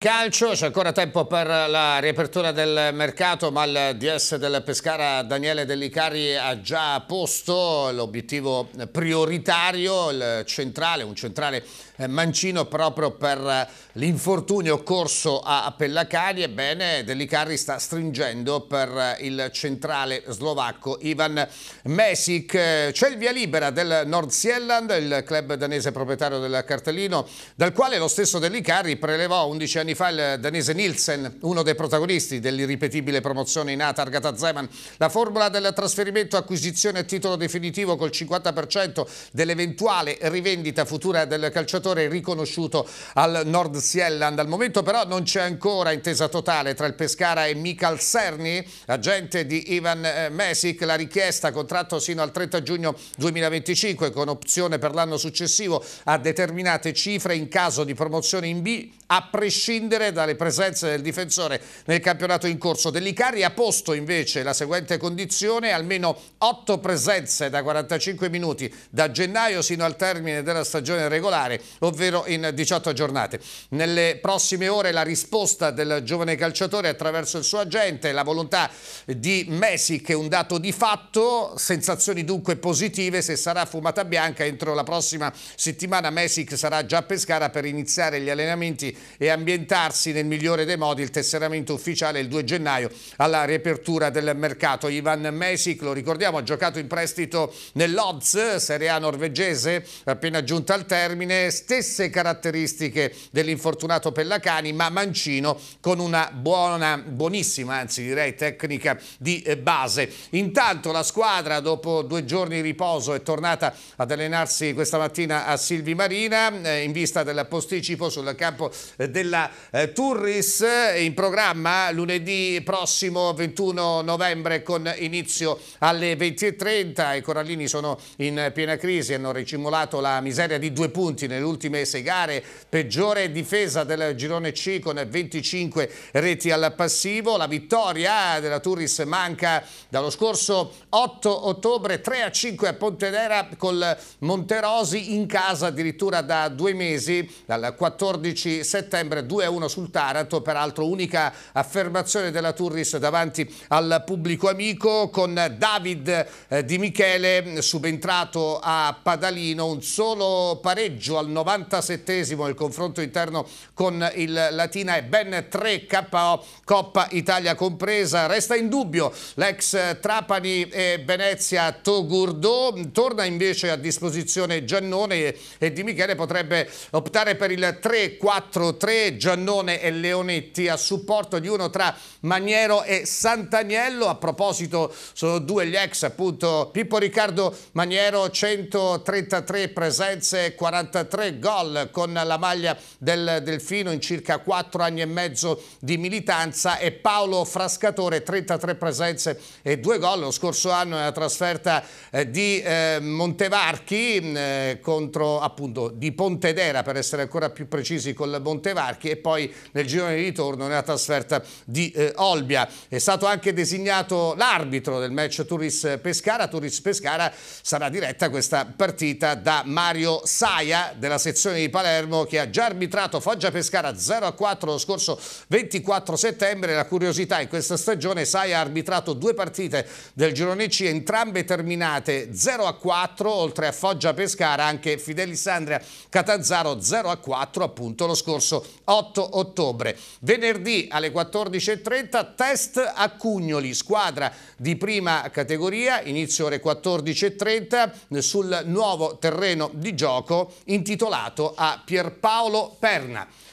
Calcio, c'è ancora tempo per la riapertura del mercato, ma il DS del Pescara Daniele Dellicari ha già posto l'obiettivo prioritario, il centrale, un centrale eh, mancino proprio per l'infortunio corso a Pellacari. Ebbene, Dellicari sta stringendo per il centrale slovacco Ivan Mesic. C'è il via libera del Nord Zealand, il club danese proprietario del cartellino, dal quale lo stesso Dellicari prelevò 11 anni anni fa il danese Nielsen, uno dei protagonisti dell'irripetibile promozione in A targata Zeman. La formula del trasferimento acquisizione a titolo definitivo col 50% dell'eventuale rivendita futura del calciatore riconosciuto al Nord Sjelland. Al momento però non c'è ancora intesa totale tra il Pescara e Mikal Serni, agente di Ivan eh, Mesic. La richiesta, contratto sino al 30 giugno 2025 con opzione per l'anno successivo a determinate cifre in caso di promozione in B, a prescindere prescindere dalle presenze del difensore nel campionato in corso. Dell'Icari ha posto invece la seguente condizione, almeno 8 presenze da 45 minuti da gennaio sino al termine della stagione regolare, ovvero in 18 giornate. Nelle prossime ore la risposta del giovane calciatore attraverso il suo agente, la volontà di Messi che è un dato di fatto, sensazioni dunque positive se sarà fumata bianca entro la prossima settimana Messi sarà già a Pescara per iniziare gli allenamenti e ambientare presentarsi nel migliore dei modi il tesseramento ufficiale il 2 gennaio alla riapertura del mercato. Ivan Mesic, lo ricordiamo, ha giocato in prestito nell'Odds, Serie A norvegese, appena giunta al termine, stesse caratteristiche dell'infortunato Pellacani, ma Mancino con una buona, buonissima, anzi direi tecnica di eh, base. Intanto la squadra dopo due giorni di riposo è tornata ad allenarsi questa mattina a Silvi Marina eh, in vista del posticipo sul campo eh, della eh, Turris eh, in programma lunedì prossimo 21 novembre con inizio alle 20.30. I Corallini sono in piena crisi, hanno ricimolato la miseria di due punti nelle ultime sei gare. Peggiore difesa del girone C con 25 reti al passivo. La vittoria della Turris manca dallo scorso 8 ottobre 3 a 5 a Pontedera col Monterosi in casa addirittura da due mesi, dal 14 settembre 2 a 2-1 sul Taranto, peraltro unica affermazione della Turris davanti al pubblico amico con David eh, Di Michele subentrato a Padalino, un solo pareggio al 97esimo nel confronto interno con il Latina e ben 3 KO Coppa Italia compresa. Resta in dubbio l'ex Trapani e Venezia Togurdo, torna invece a disposizione Giannone e Di Michele potrebbe optare per il 3-4-3 Giannone Giannone e Leonetti a supporto di uno tra Maniero e Sant'Agnello. A proposito sono due gli ex appunto Pippo Riccardo Maniero 133 presenze 43 gol con la maglia del Delfino in circa 4 anni e mezzo di militanza e Paolo Frascatore 33 presenze e 2 gol lo scorso anno nella trasferta eh, di eh, Montevarchi mm, eh, contro appunto di Pontedera per essere ancora più precisi con Montevarchi e poi poi nel girone di ritorno nella trasferta di eh, Olbia. È stato anche designato l'arbitro del match Turis-Pescara. Turis-Pescara sarà diretta questa partita da Mario Saia della sezione di Palermo che ha già arbitrato Foggia-Pescara 0-4 lo scorso 24 settembre. La curiosità in questa stagione Saia ha arbitrato due partite del girone C, entrambe terminate 0-4, oltre a Foggia-Pescara anche Fidelisandria Catanzaro 0-4 appunto lo scorso 8 8 ottobre. Venerdì alle 14.30 test a Cugnoli, squadra di prima categoria, inizio ore 14.30 sul nuovo terreno di gioco intitolato a Pierpaolo Perna.